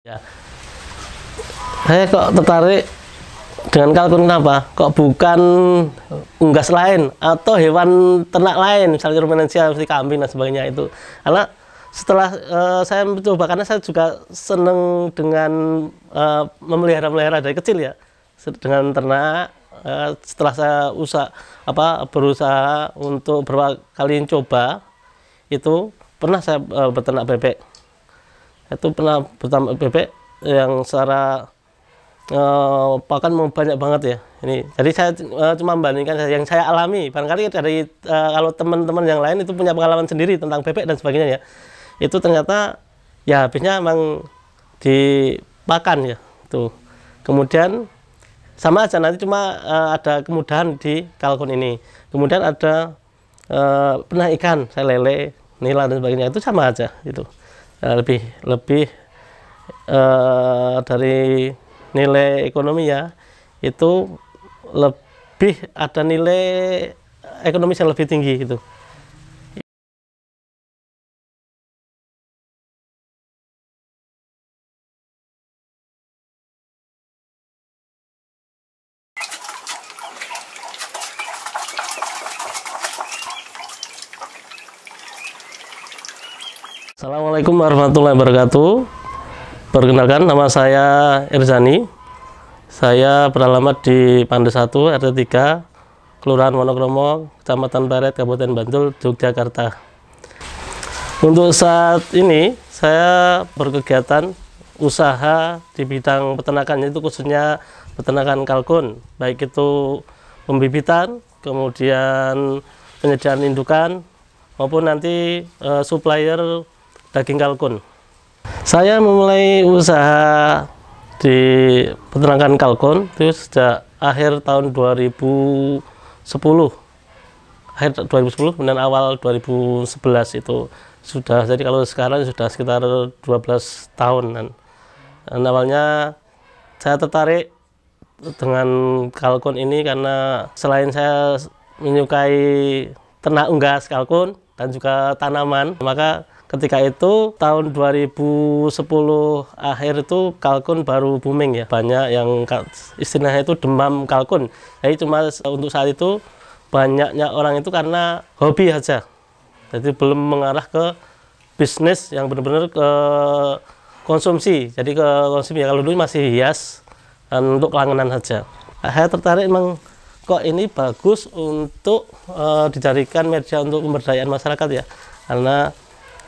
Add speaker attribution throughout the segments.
Speaker 1: Ya. Saya kok tertarik dengan kalkun kenapa? Kok bukan unggas lain atau hewan ternak lain, misalnya ruminansia seperti kambing dan sebagainya itu. Karena setelah uh, saya mencoba karena saya juga seneng dengan uh, memelihara-melihara dari kecil ya dengan ternak uh, setelah saya usah apa berusaha untuk berapa kali coba itu pernah saya uh, beternak bebek itu pernah pertama bebek yang secara uh, pakan mau banyak banget ya ini jadi saya uh, cuma membandingkan yang saya alami barangkali dari uh, kalau teman-teman yang lain itu punya pengalaman sendiri tentang bebek dan sebagainya ya itu ternyata ya habisnya di dipakan ya tuh kemudian sama aja nanti cuma uh, ada kemudahan di kalkun ini kemudian ada uh, pernah ikan saya lele nila dan sebagainya itu sama aja gitu Eh, lebih lebih uh, dari nilai ekonomi ya itu lebih ada nilai ekonomis yang lebih tinggi gitu. Assalamualaikum warahmatullahi wabarakatuh. Perkenalkan nama saya Irzani. Saya beralamat di Pandu 1 RT 3, Kelurahan Wonokromo, Kecamatan Baret, Kabupaten Bantul, Yogyakarta. Untuk saat ini saya berkegiatan usaha di bidang peternakan itu khususnya peternakan kalkun, baik itu pembibitan, kemudian penyediaan indukan maupun nanti uh, supplier daging kalkun. Saya memulai usaha di peternakan kalkun itu sejak akhir tahun 2010 akhir 2010 kemudian awal 2011 itu sudah jadi kalau sekarang sudah sekitar 12 tahun dan, dan awalnya saya tertarik dengan kalkun ini karena selain saya menyukai ternak unggas kalkun dan juga tanaman maka ketika itu tahun 2010 akhir itu kalkun baru booming ya banyak yang istilahnya itu demam kalkun jadi cuma untuk saat itu banyaknya orang itu karena hobi aja jadi belum mengarah ke bisnis yang benar-benar ke konsumsi jadi ke konsumsi ya kalau dulu masih hias dan untuk langganan saja saya tertarik memang kok ini bagus untuk uh, eh, dijadikan media untuk pemberdayaan masyarakat ya karena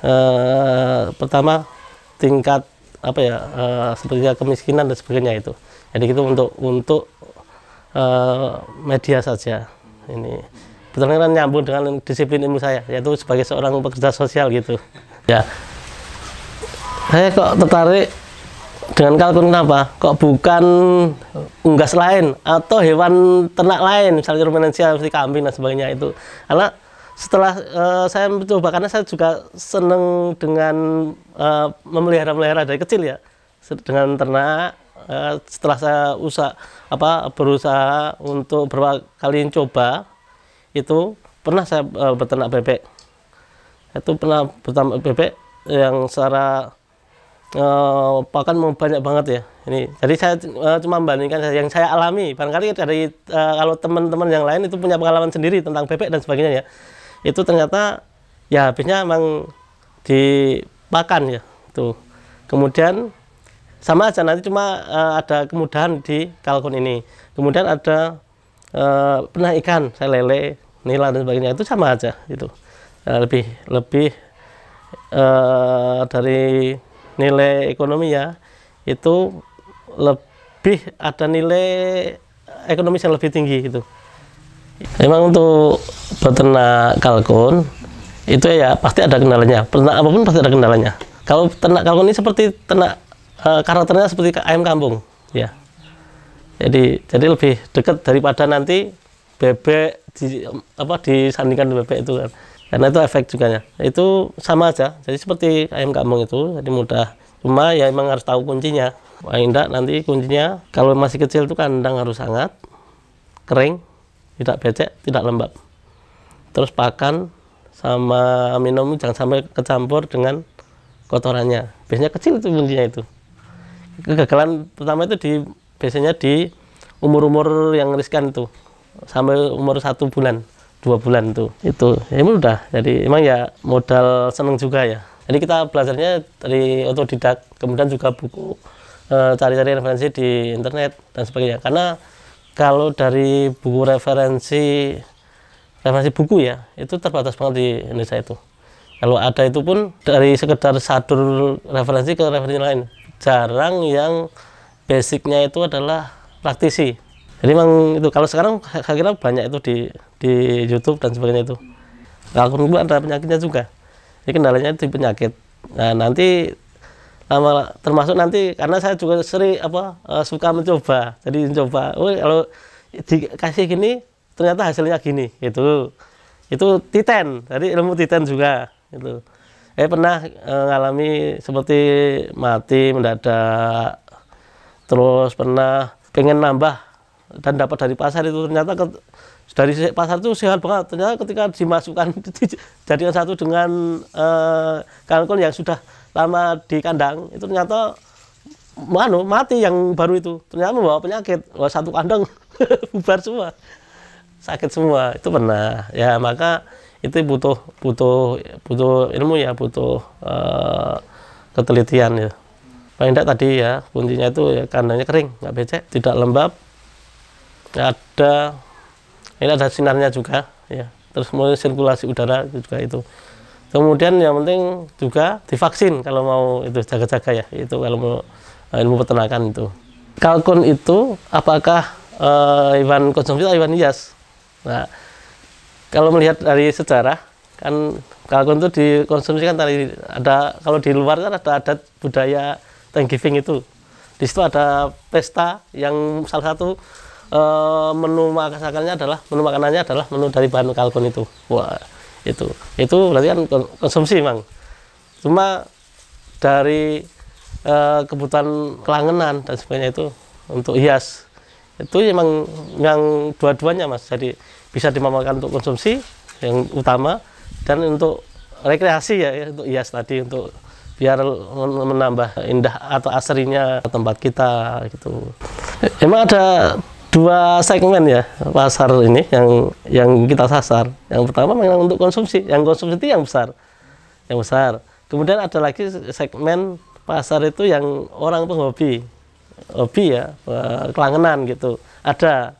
Speaker 1: Eh, pertama tingkat apa ya eh, seperti kemiskinan dan sebagainya itu. Jadi itu untuk untuk eh, media saja ini. Betul-betul kan nyambung dengan disiplin ilmu saya yaitu sebagai seorang pekerja sosial gitu. Ya. Saya kok tertarik dengan kalkun kenapa? Kok bukan unggas lain atau hewan ternak lain, misalnya ruminansia seperti kambing dan sebagainya itu. Karena setelah uh, saya mencoba karena saya juga seneng dengan uh, eh, memelihara melihara dari kecil ya dengan ternak uh, setelah saya usah apa berusaha untuk berapa kali coba itu pernah saya uh, beternak bebek itu pernah beternak bebek yang secara uh, mau banyak banget ya ini jadi saya uh, cuma membandingkan yang saya alami barangkali dari uh, kalau teman-teman yang lain itu punya pengalaman sendiri tentang bebek dan sebagainya ya itu ternyata ya habisnya emang dipakan ya tuh kemudian sama aja nanti cuma uh, ada kemudahan di kalkun ini kemudian ada uh, pernah ikan saya lele nila dan sebagainya itu sama aja itu uh, eh, lebih lebih uh, dari nilai ekonomi ya itu lebih ada nilai ekonomis yang lebih tinggi gitu Emang untuk peternak kalkun itu ya pasti ada kendalanya. Peternak apapun pasti ada kendalanya. Kalau ternak kalkun ini seperti ternak e, eh, karakternya seperti ayam kampung, ya. Jadi jadi lebih dekat daripada nanti bebek di apa disandingkan dengan bebek itu kan. Karena itu efek juga ya. Itu sama aja. Jadi seperti ayam kampung itu, jadi mudah. Cuma ya emang harus tahu kuncinya. Wah, indah nanti kuncinya kalau masih kecil itu kandang harus sangat kering, tidak becek, tidak lembab. Terus pakan sama minum jangan sampai kecampur dengan kotorannya. Biasanya kecil itu bunyinya itu. Kegagalan pertama itu di biasanya di umur-umur yang riskan itu sampai umur satu bulan dua bulan tuh itu ya udah jadi emang ya modal seneng juga ya jadi kita belajarnya dari otodidak kemudian juga buku eh, cari-cari e, referensi di internet dan sebagainya karena kalau dari buku referensi referensi buku ya itu terbatas banget di Indonesia itu kalau ada itu pun dari sekedar sadur referensi ke referensi lain jarang yang basicnya itu adalah praktisi jadi memang itu kalau sekarang saya kira banyak itu di di YouTube dan sebagainya itu kalau dulu ada penyakitnya juga Ini kendalanya itu penyakit nah nanti termasuk nanti karena saya juga sering apa eh, suka mencoba jadi mencoba oh kalau dikasih gini ternyata hasilnya gini gitu. itu itu titen jadi ilmu titen juga itu eh pernah mengalami seperti mati mendadak terus pernah pengen nambah dan dapat dari pasar itu ternyata ke, dari pasar itu sehat banget ternyata ketika dimasukkan jadi satu dengan uh, kalkun yang sudah lama di kandang itu ternyata mano mati yang baru itu ternyata membawa penyakit Wah, satu kandang bubar semua sakit semua itu pernah ya maka itu butuh butuh butuh ilmu ya butuh uh, ketelitian ya paling tidak tadi ya kuncinya itu ya kandangnya kering nggak becek tidak lembab ya, ada ini ada sinarnya juga ya terus kemudian sirkulasi udara juga itu Kemudian yang penting juga divaksin kalau mau itu jaga-jaga ya, itu kalau mau eh, ilmu peternakan itu. Kalkun itu apakah uh, hewan konsumsi atau hewan hias? Nah, kalau melihat dari sejarah kan kalkun itu dikonsumsi kan dari ada kalau di luar kan ada adat budaya Thanksgiving itu. Di situ ada pesta yang salah satu uh, menu makanannya adalah menu makanannya adalah menu dari bahan kalkun itu. Wah itu itu berarti kan konsumsi mang cuma dari e, kebutuhan kelangenan dan sebagainya itu untuk hias itu memang yang dua-duanya mas jadi bisa dimanfaatkan untuk konsumsi yang utama dan untuk rekreasi ya, ya untuk hias tadi untuk biar menambah indah atau asrinya tempat kita gitu. Emang ada dua segmen ya pasar ini yang yang kita sasar. Yang pertama memang untuk konsumsi, yang konsumsi itu yang besar, yang besar. Kemudian ada lagi segmen pasar itu yang orang penghobi, hobi ya, eh, kelangenan gitu, ada.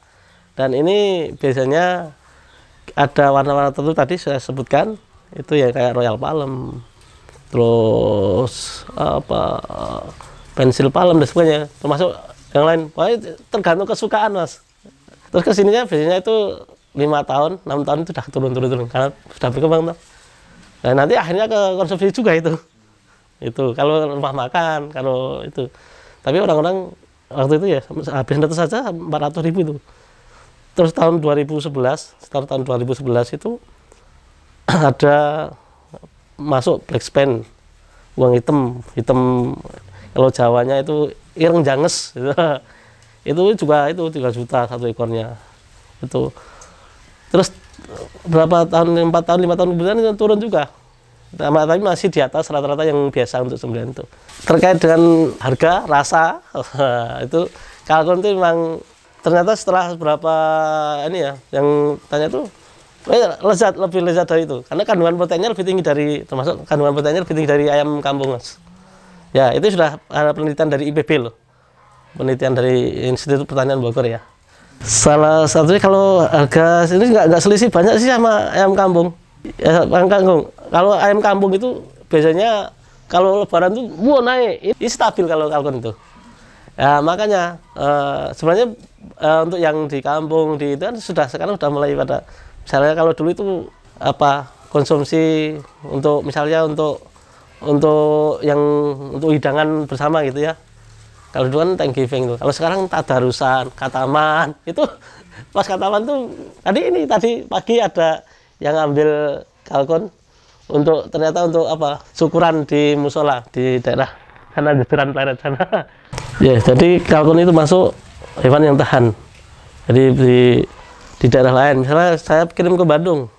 Speaker 1: Dan ini biasanya ada warna-warna tertentu tadi saya sebutkan, itu ya kayak Royal Palm, terus apa eh, pensil palem dan sebagainya, termasuk yang lain pokoknya tergantung kesukaan mas terus kesininya biasanya itu lima tahun enam tahun itu sudah turun turun turun karena sudah berkembang tuh nah, dan nanti akhirnya ke konsumsi juga itu itu kalau rumah makan kalau itu tapi orang-orang waktu itu ya habis itu saja empat ratus ribu itu terus tahun 2011 setelah tahun 2011 itu ada masuk black spend uang hitam hitam kalau Jawanya itu ireng janges gitu. itu juga itu 3 juta satu ekornya itu terus berapa tahun empat tahun lima tahun kemudian itu turun juga tapi masih di atas rata-rata yang biasa untuk sembilan itu terkait dengan harga rasa itu kalkun itu memang ternyata setelah berapa ini ya yang tanya itu eh, lezat lebih lezat dari itu karena kandungan proteinnya lebih tinggi dari termasuk kandungan proteinnya lebih tinggi dari ayam kampung Ya, itu sudah ada penelitian dari IPB loh. Penelitian dari Institut Pertanian Bogor ya. Salah satunya kalau harga ini nggak nggak selisih banyak sih sama ayam kampung. Ya, ayam kampung. Kalau ayam kampung itu biasanya kalau lebaran tuh wow naik. Ini stabil kalau kalkun itu. Ya, makanya uh, sebenarnya uh, untuk yang di kampung di itu kan sudah sekarang sudah mulai pada misalnya kalau dulu itu apa konsumsi untuk misalnya untuk untuk yang untuk hidangan bersama gitu ya kalau dulu kan Thanksgiving tuh kalau sekarang tadarusan kataman itu pas kataman tuh tadi ini tadi pagi ada yang ambil kalkun untuk ternyata untuk apa syukuran di musola di daerah sana jajaran planet sana ya yeah, jadi kalkun itu masuk hewan yang tahan jadi di di daerah lain misalnya saya kirim ke Bandung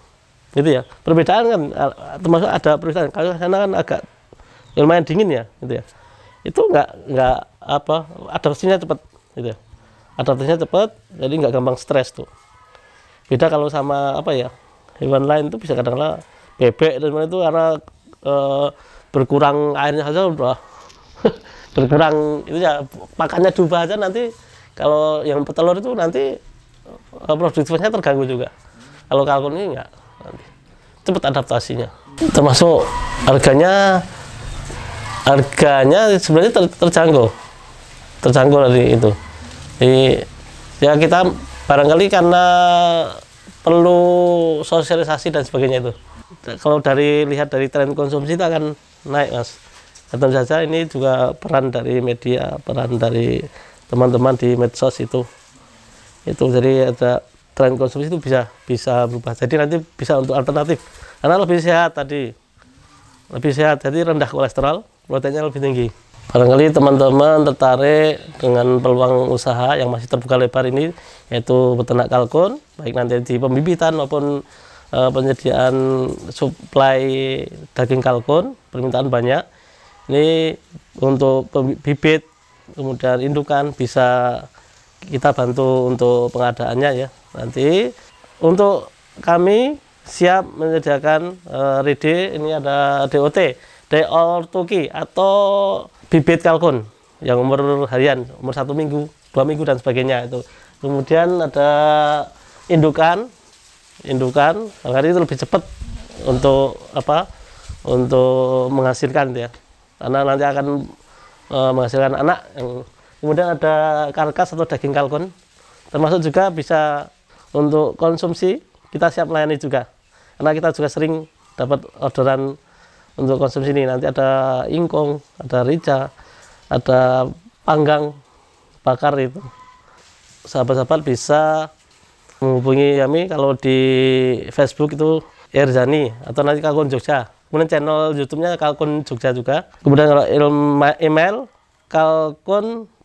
Speaker 1: gitu ya perbedaan kan eh, termasuk ada perbedaan kalau sana kan agak lumayan dingin ya gitu ya itu nggak nggak apa adaptasinya cepat gitu ya adaptasinya cepat jadi nggak gampang stres tuh beda kalau sama apa ya hewan lain tuh bisa kadang-kadang bebek dan lain itu karena e, berkurang airnya saja udah berkurang itu ya pakannya dubah aja nanti kalau yang petelur itu nanti eh, produktivitasnya terganggu juga kalau kalkun ini enggak cepat adaptasinya termasuk harganya harganya sebenarnya ter, terjangkau terjangkau dari itu jadi ya kita barangkali karena perlu sosialisasi dan sebagainya itu kalau dari lihat dari tren konsumsi itu akan naik mas tentu saja ini juga peran dari media peran dari teman-teman di medsos itu itu jadi ada tren konsumsi itu bisa bisa berubah. Jadi nanti bisa untuk alternatif. Karena lebih sehat tadi. Lebih sehat, jadi rendah kolesterol, proteinnya lebih tinggi. Barangkali teman-teman tertarik dengan peluang usaha yang masih terbuka lebar ini, yaitu peternak kalkun, baik nanti di pembibitan maupun e, penyediaan suplai daging kalkun, permintaan banyak. Ini untuk bibit, kemudian indukan bisa kita bantu untuk pengadaannya ya nanti untuk kami siap menyediakan uh, eh, RID ini ada DOT deortuki atau bibit kalkun yang umur harian umur satu minggu dua minggu dan sebagainya itu kemudian ada indukan indukan hari itu lebih cepat untuk apa untuk menghasilkan ya karena nanti akan uh, menghasilkan anak yang kemudian ada karkas atau daging kalkun termasuk juga bisa untuk konsumsi kita siap melayani juga karena kita juga sering dapat orderan untuk konsumsi ini nanti ada ingkung ada rica ada panggang bakar itu sahabat-sahabat bisa menghubungi kami kalau di Facebook itu Erzani atau nanti Kalkun Jogja. Kemudian channel YouTube-nya Kalkun Jogja juga. Kemudian kalau email kalkun